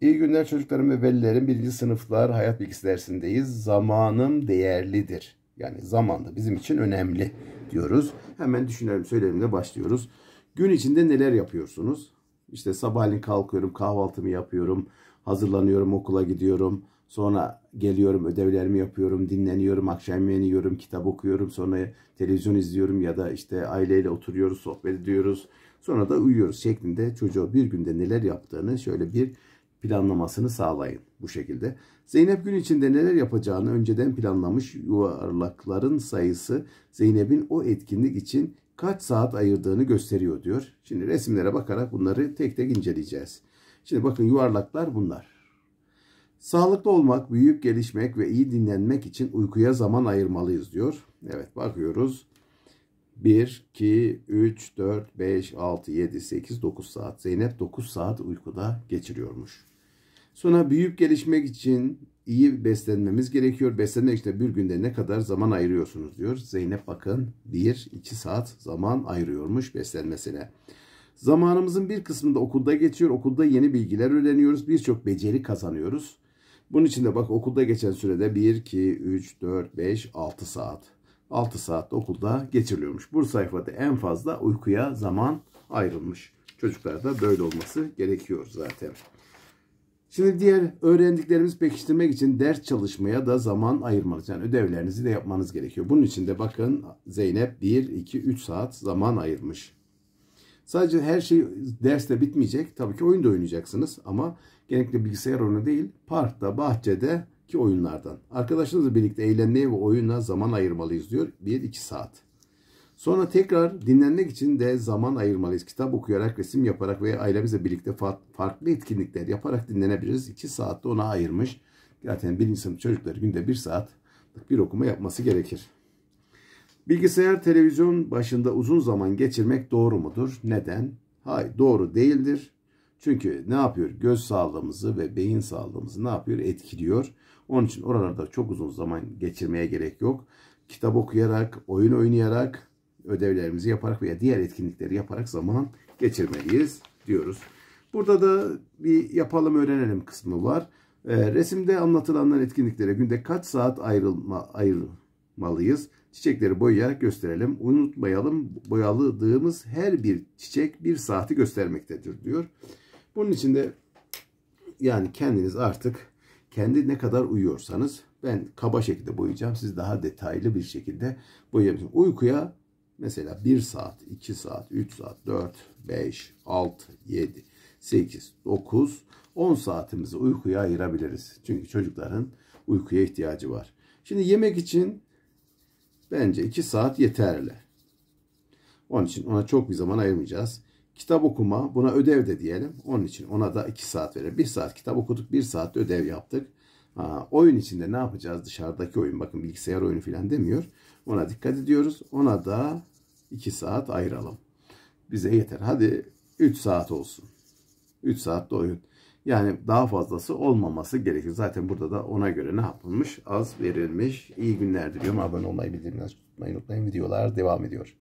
İyi günler çocuklarım ve velilerim. Birinci sınıflar hayat bilgisi dersindeyiz. Zamanım değerlidir. Yani zaman da bizim için önemli diyoruz. Hemen düşünelim söylemle başlıyoruz. Gün içinde neler yapıyorsunuz? İşte sabahleyin kalkıyorum, kahvaltımı yapıyorum, hazırlanıyorum, okula gidiyorum. Sonra geliyorum, ödevlerimi yapıyorum, dinleniyorum, akşam yemeğini yiyorum, kitap okuyorum. Sonra televizyon izliyorum ya da işte aileyle oturuyoruz, sohbet ediyoruz. Sonra da uyuyoruz şeklinde çocuğa bir günde neler yaptığını şöyle bir planlamasını sağlayın bu şekilde. Zeynep gün içinde neler yapacağını önceden planlamış yuvarlakların sayısı Zeynep'in o etkinlik için kaç saat ayırdığını gösteriyor diyor. Şimdi resimlere bakarak bunları tek tek inceleyeceğiz. Şimdi bakın yuvarlaklar bunlar. Sağlıklı olmak, büyüyüp gelişmek ve iyi dinlenmek için uykuya zaman ayırmalıyız diyor. Evet bakıyoruz. 1, 2, 3, 4, 5, 6, 7, 8, 9 saat. Zeynep 9 saat uykuda geçiriyormuş. Sonra büyüyüp gelişmek için iyi beslenmemiz gerekiyor. Beslenmek işte bir günde ne kadar zaman ayırıyorsunuz diyor. Zeynep bakın 1-2 saat zaman ayırıyormuş beslenmesine. Zamanımızın bir kısmında okulda geçiyor. Okulda yeni bilgiler öğreniyoruz. Birçok beceri kazanıyoruz. Bunun için de bak okulda geçen sürede 1, 2, 3, 4, 5, 6 saat. 6 saat okulda geçiriliyormuş. Bu sayfada en fazla uykuya zaman ayrılmış. Çocuklarda böyle olması gerekiyor zaten. Şimdi diğer öğrendiklerimizi pekiştirmek için ders çalışmaya da zaman ayırmalısınız. Yani ödevlerinizi de yapmanız gerekiyor. Bunun için de bakın Zeynep 1, 2, 3 saat zaman ayırmış. Sadece her şey derste bitmeyecek. Tabii ki oyun da oynayacaksınız ama genellikle bilgisayar oyunu değil, parkta, bahçede ki oyunlardan. Arkadaşlarınızla birlikte eğlenmeye ve oyuna zaman ayırmalıyız diyor. 1-2 saat. Sonra tekrar dinlenmek için de zaman ayırmalıyız. Kitap okuyarak, resim yaparak veya ailemizle birlikte farklı etkinlikler yaparak dinlenebiliriz. 2 saatte ona ayırmış. Zaten birinci sınıf çocukları günde bir saat bir okuma yapması gerekir. Bilgisayar, televizyon başında uzun zaman geçirmek doğru mudur? Neden? Hayır, doğru değildir. Çünkü ne yapıyor? Göz sağlığımızı ve beyin sağlığımızı ne yapıyor? Etkiliyor. Onun için oralarda çok uzun zaman geçirmeye gerek yok. Kitap okuyarak, oyun oynayarak, ödevlerimizi yaparak veya diğer etkinlikleri yaparak zaman geçirmeliyiz diyoruz. Burada da bir yapalım öğrenelim kısmı var. E, resimde anlatılanlar etkinliklere günde kaç saat ayrılma, ayırmalıyız? Çiçekleri boyayarak gösterelim. Unutmayalım boyaladığımız her bir çiçek bir saati göstermektedir diyor. Bunun için de yani kendiniz artık kendi ne kadar uyuyorsanız ben kaba şekilde boyayacağım. Siz daha detaylı bir şekilde boyayabilirsiniz. Uykuya Mesela 1 saat, 2 saat, 3 saat, 4, 5, 6, 7, 8, 9, 10 saatimizi uykuya ayırabiliriz. Çünkü çocukların uykuya ihtiyacı var. Şimdi yemek için bence 2 saat yeterli. Onun için ona çok bir zaman ayırmayacağız. Kitap okuma buna ödev de diyelim. Onun için ona da 2 saat verelim. 1 saat kitap okuduk, 1 saat ödev yaptık. Aa, oyun içinde ne yapacağız? Dışarıdaki oyun. Bakın bilgisayar oyunu falan demiyor. Ona dikkat ediyoruz. Ona da 2 saat ayıralım. Bize yeter. Hadi 3 saat olsun. 3 saatte oyun. Yani daha fazlası olmaması gerekir. Zaten burada da ona göre ne yapılmış? Az verilmiş. İyi günler diliyorum. Abone olmayı, bildirimleri tutmayı unutmayın. Videolar devam ediyor.